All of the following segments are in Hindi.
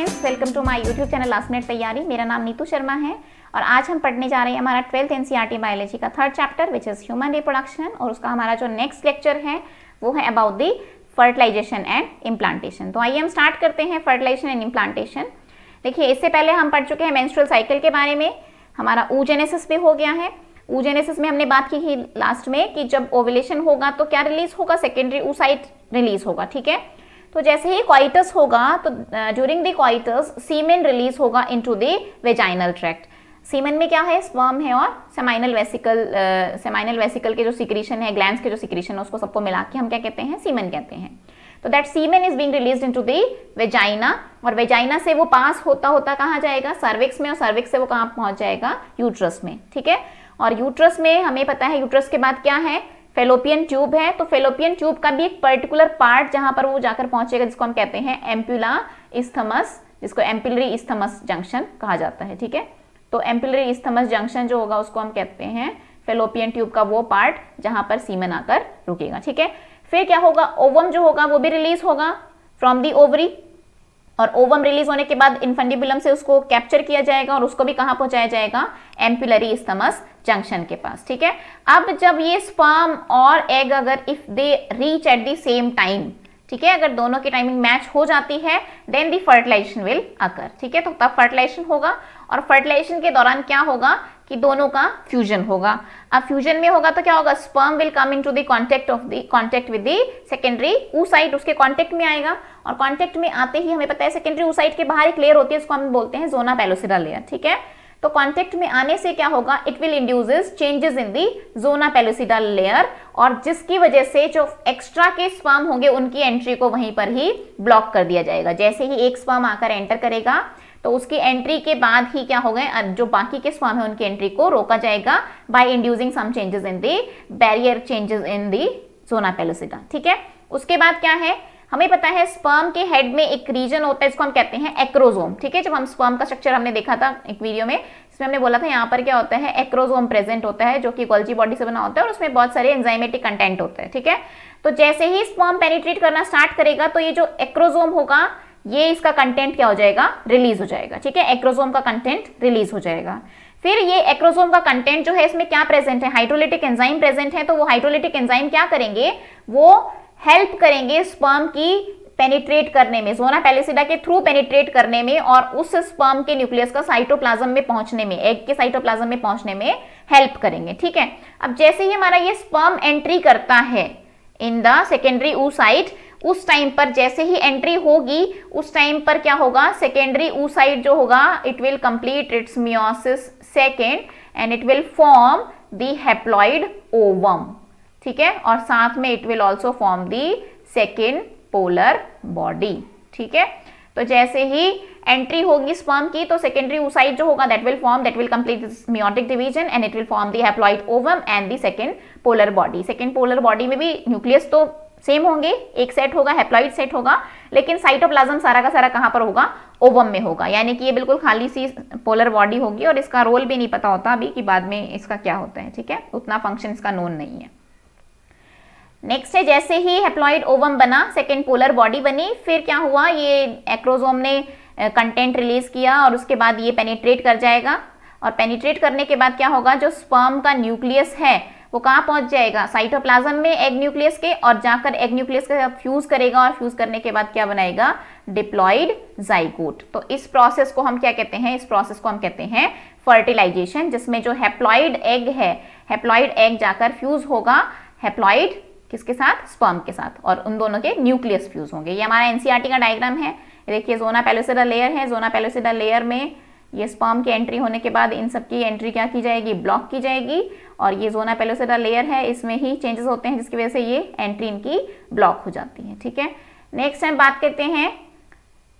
Friends welcome to my YouTube channel last minute तैयारी मेरा नाम नीतू शर्मा है और आज हम पढ़ने जा रहे हैं हमारा ट्वेल्थ एनसीईआरटी बायोलॉजी का third chapter which is human reproduction और उसका हमारा जो नेक्स्ट लेक्चर है वो है about the fertilization and implantation तो आइए हम स्टार्ट करते हैं फर्टिलाइजेशन एंड इम्प्लांटेशन देखिए इससे पहले हम पढ़ चुके हैं मैंस्ट्रल साइकिल के बारे में हमारा ऊजेनेसिस भी हो गया है ऊजेनेसिस में हमने बात की थी लास्ट में कि जब ओवलेशन होगा तो क्या रिलीज होगा सेकेंडरी ऊसाइट रिलीज होगा ठीक है तो जैसे ही क्वाइटस होगा तो ड्यूरिंग द्वाइटस सीमेन रिलीज होगा इन टू दाइनल ट्रैक्ट सीमेन में क्या है स्पर्म है और सेमाइनल वेसिकल सेमाइनल वेसिकल के जो सिक्रीशन है ग्लैंड के जो सिक्रीशन है उसको सबको मिला के हम क्या कहते हैं सीमेन कहते हैं तो that semen is being release into the vagina और वेजाइना से वो पास होता होता कहाँ जाएगा सर्विक्स में और सर्विक्स से वो कहाँ पहुंच जाएगा यूट्रस में ठीक है और यूट्रस में हमें पता है यूट्रस के बाद क्या है फेलोपियन ट्यूब है तो फेलोपियन ट्यूब का भी एक पर्टिकुलर पार्ट जहां पर वो जाकर पहुंचेगा जिसको हम कहते हैं एम्प्यूला इस्थमस जिसको एम्पिलरी इस्थमस जंक्शन कहा जाता है ठीक है तो एम्पिलरी इस्थमस जंक्शन जो होगा उसको हम कहते हैं फेलोपियन ट्यूब का वो पार्ट जहां पर सीमन आकर रुकेगा ठीक है फिर क्या होगा ओवम जो होगा वो भी रिलीज होगा फ्रॉम दी ओवरी और ओवम रिलीज होने के बाद इन्फंडिबुलम से उसको कैप्चर किया जाएगा और उसको भी कहां पहुंचाया जाएगा एम्पुलरी इस्थमस जंक्शन के पास ठीक है अब जब ये स्पर्म और एग अगर if they reach at the same time ठीक है अगर दोनों की टाइमिंग मैच हो जाती है then the fertilization will occur ठीक है तो तब फर्टिलाइजेशन होगा और फर्टिलाइजेशन के दौरान क्या होगा कि दोनों का फ्यूजन होगा अब फ्यूजन में होगा तो क्या होगा sperm will come into the contact of the contact with the secondary oocyte उसके कांटेक्ट में आएगा और कांटेक्ट में आते ही हमें पता है सेकेंडरी ऊसाइट के बाहर एक लेयर होती है उसको हम बोलते हैं जोना पेलोसिडा लेयर ठीक है तो कॉन्टेक्ट में आने से क्या होगा it will induce changes in the zona pellucida layer और जिसकी वजह से जो एक्स्ट्रा के स्वाम होंगे उनकी एंट्री को वहीं पर ही ब्लॉक कर दिया जाएगा जैसे ही एक स्वाम आकर एंटर करेगा तो उसकी एंट्री के बाद ही क्या हो गए जो बाकी के स्वाम है उनकी एंट्री को रोका जाएगा by inducing some changes in the barrier changes in the zona pellucida ठीक है उसके बाद क्या है हमें पता है स्पर्म के हेड में एक रीजन होता है इसको हम कहते हैं एक्रोजोम ठीक है जब हम स्पर्म का स्ट्रक्चर हमने देखा था एक वीडियो में इसमें हमने बोला था यहाँ पर क्या होता है एक्रोजोम प्रेजेंट होता है जो कि गोल्जी बॉडी से बना होता है और उसमें बहुत सारे एंजाइमेटिक कंटेंट होते हैं ठीक है तो जैसे ही स्पर्म पेनिट्रेट करना स्टार्ट करेगा तो ये जो एक्रोजोम होगा ये इसका कंटेंट क्या हो जाएगा रिलीज हो जाएगा ठीक है एक्रोजोम का कंटेंट रिलीज हो जाएगा फिर ये एक्रोजोम का कंटेंट जो है इसमें क्या प्रेजेंट है हाइड्रोलिटिक एंजाइम प्रेजेंट है तो वो हाइड्रोलिटिक एंजाइम क्या करेंगे वो हेल्प करेंगे स्पर्म की पेनिट्रेट करने में जोना पेलिसिडा के थ्रू पेनिट्रेट करने में और उस स्पर्म के न्यूक्लियस का साइटोप्लाज्म में पहुंचने में एग के साइटोप्लाज्म में पहुंचने में हेल्प करेंगे ठीक है अब जैसे ही हमारा ये स्पर्म एंट्री करता है इन द सेकेंडरी ऊसाइट उस टाइम पर जैसे ही एंट्री होगी उस टाइम पर क्या होगा सेकेंडरी ऊसाइट जो होगा it will complete its meiosis second and it will form the ovum ठीक है और साथ में it will also form the second polar body ठीक है तो जैसे ही एंट्री होगी स्पर्म की तो सेकेंडरी ओसाइट जो होगा that will form that will complete meiotic division and it will form the haploid ovum and the second polar body second polar body में भी न्यूक्लियस तो सेम होंगे एक सेट होगा हेप्लॉइड सेट होगा लेकिन साइटोप्लाज्म सारा का सारा कहाँ पर होगा ओवम में होगा यानी कि ये बिल्कुल खाली सी पोलर बॉडी होगी और इसका रोल भी नहीं पता होता अभी कि बाद में इसका क्या होता है ठीक है उतना फंक्शन इसका नोन नहीं है नेक्स्ट है जैसे ही हेप्लॉइड ओवम बना सेकेंड पोलर बॉडी बनी फिर क्या हुआ ये एक्रोजोम ने कंटेंट रिलीज किया और उसके बाद ये पेनिट्रेट कर जाएगा और पेनिट्रेट करने के बाद क्या होगा जो स्पर्म का न्यूक्लियस है वो कहाँ पहुँच जाएगा साइटोप्लाज्म में एग न्यूक्लियस के और जाकर एग न्यूक्लियस के फ्यूज करेगा और फ्यूज करने के बाद क्या बनाएगा डिप्लॉइड जाइकोट तो इस प्रोसेस को हम क्या कहते हैं इस प्रोसेस को हम कहते हैं फर्टिलाइजेशन जिसमें जो हैप्लॉइड एग है हैप्लॉइड एग जाकर फ्यूज होगा हेप्लॉइड किसके साथ स्पर्म के साथ और उन दोनों के न्यूक्लियस फ्यूज होंगे ये हमारा एनसीईआरटी e का डायग्राम है देखिए जोना पेलोसिडल लेयर है जोना पेलोसिडल लेयर में ये स्पर्म की एंट्री होने के बाद इन सब की एंट्री क्या की जाएगी ब्लॉक की जाएगी और ये जोना पेलोसिडल लेयर है इसमें ही चेंजेस होते हैं जिसकी वजह से ये एंट्री इनकी ब्लॉक हो जाती है ठीक है नेक्स्ट हम बात करते हैं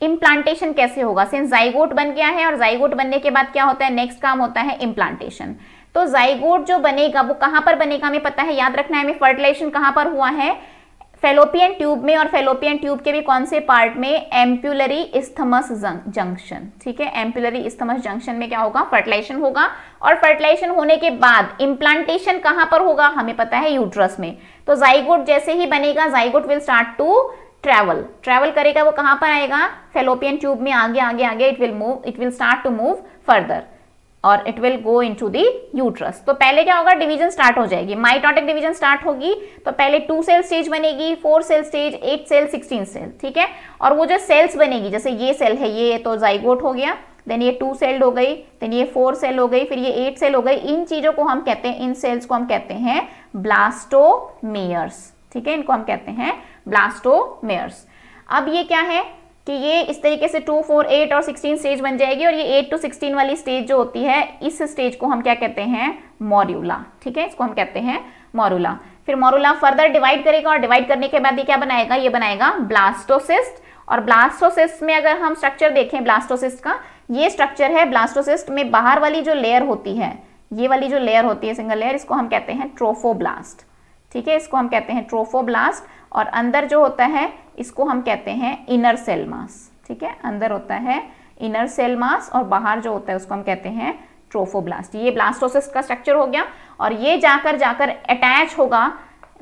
इम्प्लांटेशन कैसे होगा सिंस जाइगोट बन गया है और जाइगोट बनने के बाद क्या होता है नेक्स्ट काम होता है इम्प्लांटेशन तो जाइगोट जो बनेगा वो कहां पर बनेगा हमें पता है याद रखना है हमें फर्टिलाइजेशन कहां पर हुआ है फेलोपियन ट्यूब में और फेलोपियन ट्यूब के भी कौन से पार्ट में एम्प्यूलरी इस्थमस जंक्शन ठीक है एम्प्यूलरी इस्थमस जंक्शन में क्या होगा फर्टिलाइजेशन होगा और फर्टिलाइजेशन होने के बाद इम्प्लांटेशन कहां पर होगा हमें पता है यूट्रस में तो जाइगोट जैसे ही बनेगा zygote will start to travel travel करेगा वो कहां पर आएगा फेलोपियन ट्यूब में आगे आगे आगे it will move it will start to move further और it will go into the uterus तो पहले क्या होगा डिवीजन स्टार्ट हो जाएगी माइटोटिक डिवीजन स्टार्ट होगी तो पहले टू सेल स्टेज बनेगी four cell stage eight cell sixteen cell ठीक है और वो जो सेल्स बनेगी जैसे ये सेल है ये तो जाइगोट हो गया देन ये टू सेल्ड हो गई देन ये फोर सेल हो गई फिर ये एट सेल हो गई इन चीज़ों को हम कहते हैं इन सेल्स को हम कहते हैं ब्लास्टोमेयर्स ठीक है इनको हम कहते हैं ब्लास्टोमेयर्स अब ये क्या है कि ये इस तरीके से टू फोर एट और सिक्सटीन स्टेज बन जाएगी और ये एट टू सिक्सटीन वाली स्टेज जो होती है इस स्टेज को हम क्या कहते हैं मॉर्यूला ठीक है इसको हम कहते हैं मॉरूला फिर मॉरूला फर्दर डिवाइड करेगा और डिवाइड करने के बाद ये क्या बनाएगा ये बनाएगा ब्लास्टोसिस्ट और ब्लास्टोसिस्ट में अगर हम स्ट्रक्चर देखें ब्लास्टोसिस्ट का ये स्ट्रक्चर है ब्लास्टोसिस्ट में बाहर वाली जो लेयर होती है ये वाली जो लेयर होती है सिंगल लेयर इसको हम कहते हैं ट्रोफोब्लास्ट ठीक है इसको हम कहते हैं ट्रोफोब्लास्ट और अंदर जो होता है इसको हम कहते हैं इनर सेल मास ठीक है अंदर होता है इनर सेल मास और बाहर जो होता है उसको हम कहते हैं ट्रोफोब्लास्ट ये ब्लास्टोसिस्ट का स्ट्रक्चर हो गया और ये जाकर जाकर अटैच होगा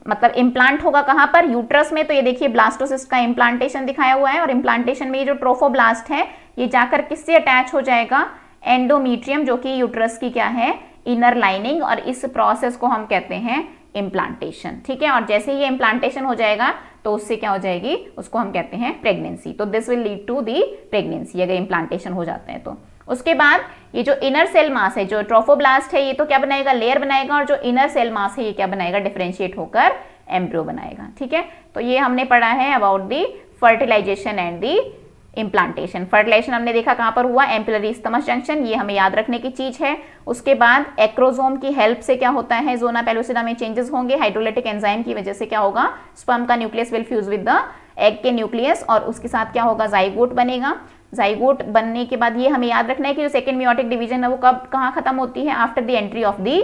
मतलब इम्प्लांट होगा कहाँ पर यूट्रस में तो ये देखिए ब्लास्टोसिस्ट का इम्प्लांटेशन दिखाया हुआ है और इम्प्लांटेशन में ये जो ट्रोफोब्लास्ट है ये जाकर किससे अटैच हो जाएगा एंडोमीट्रियम जो कि यूट्रस की क्या है इनर लाइनिंग और इस प्रोसेस को हम कहते हैं इम्प्लांटेशन ठीक है और जैसे ही ये इम्प्लांटेशन हो जाएगा तो उससे क्या हो जाएगी उसको हम कहते हैं प्रेगनेंसी तो this will lead to the pregnancy अगर इम्प्लांटेशन हो जाते हैं तो उसके बाद ये जो इनर सेल मास है जो ट्रोफोब्लास्ट है ये तो क्या बनाएगा लेयर बनाएगा और जो इनर सेल मास है ये क्या बनाएगा डिफ्रेंशिएट होकर एम्ब्रियो बनाएगा ठीक है तो ये हमने पढ़ा है about the fertilization and the implantation fertilization हमने देखा कहाँ पर हुआ एम्पिलरी स्तमस जंक्शन ये हमें याद रखने की चीज है उसके बाद एक्रोजोम की हेल्प से क्या होता है जोना पेलोसिडा में चेंजेस होंगे हाइड्रोलेटिक एंजाइम की वजह से क्या होगा स्पम का nucleus will fuse with the egg के न्यूक्लियस और उसके साथ क्या होगा जाइगोट बनेगा जाइगोट बनने के बाद ये हमें याद रखना है कि जो सेकेंड म्योटिक डिवीजन है वो कब कहाँ खत्म होती है after the entry of the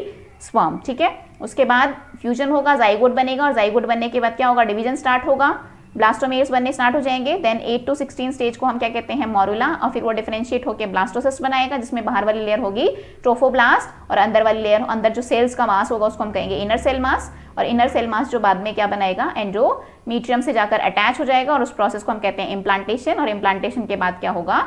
sperm ठीक है उसके बाद फ्यूजन होगा जाइगोट बनेगा और जाइगोट बनने के बाद क्या होगा डिवीजन स्टार्ट होगा ब्लास्टोमेयर्स बनने स्टार्ट हो जाएंगे देन 8 टू 16 स्टेज को हम क्या कहते हैं मॉरुला और फिर वो डिफ्रेंशिएट होकर ब्लास्टोसिस्ट बनाएगा जिसमें बाहर वाली लेयर होगी ट्रोफोब्लास्ट और अंदर वाली लेयर अंदर जो सेल्स का मास होगा उसको हम कहेंगे इनर सेल मास और इनर सेल मास जो बाद में क्या बनाएगा एंडोमीट्रियम से जाकर अटैच हो जाएगा और उस प्रोसेस को हम कहते हैं इम्प्लांटेशन और इम्प्लांटेशन के बाद क्या होगा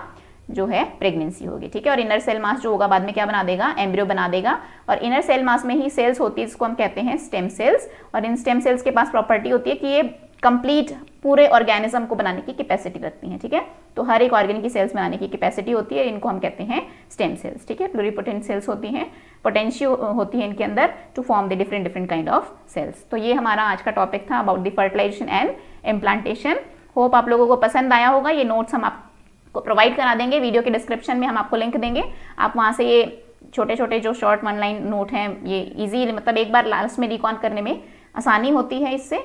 जो है प्रेगनेंसी होगी ठीक है और इनर सेल मास जो होगा बाद में क्या बना देगा एम्ब्रियो बना देगा और इनर सेल मास में ही सेल्स होती है जिसको हम कहते हैं स्टेम सेल्स और इन स्टेम सेल्स के पास प्रॉपर्टी होती है कि ये कंप्लीट पूरे ऑर्गेनिज्म को बनाने की कैपेसिटी रखती हैं ठीक है थीके? तो हर एक ऑर्गेन की सेल्स बनाने की कैपेसिटी होती है इनको हम कहते हैं स्टेम सेल्स ठीक है प्लोरीपोटेंट सेल्स होती हैं पोटेंशियो होती है इनके अंदर to form the different different kind of cells तो ये हमारा आज का टॉपिक था about the fertilization and implantation hope आप लोगों को पसंद आया होगा ये नोट्स हम आपको प्रोवाइड करा देंगे वीडियो के डिस्क्रिप्शन में हम आपको लिंक देंगे आप वहाँ से ये छोटे छोटे जो शॉर्ट वन लाइन नोट हैं ये इजी मतलब एक बार लास्ट में रिकॉन करने में आसानी होती है इससे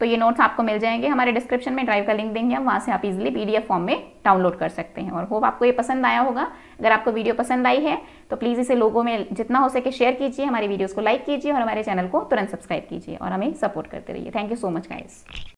तो ये नोट्स आपको मिल जाएंगे हमारे डिस्क्रिप्शन में ड्राइव का लिंक देंगे हम वहाँ से आप इजीली पी फॉर्म में डाउनलोड कर सकते हैं और होप आपको ये पसंद आया होगा अगर आपको वीडियो पसंद आई है तो प्लीज़ इसे लोगों में जितना हो सके शेयर कीजिए हमारी वीडियोज़ को लाइक कीजिए और हमारे चैनल को तुरंत सब्सक्राइब कीजिए और हमें सपोर्ट करते रहिए thank you so much guys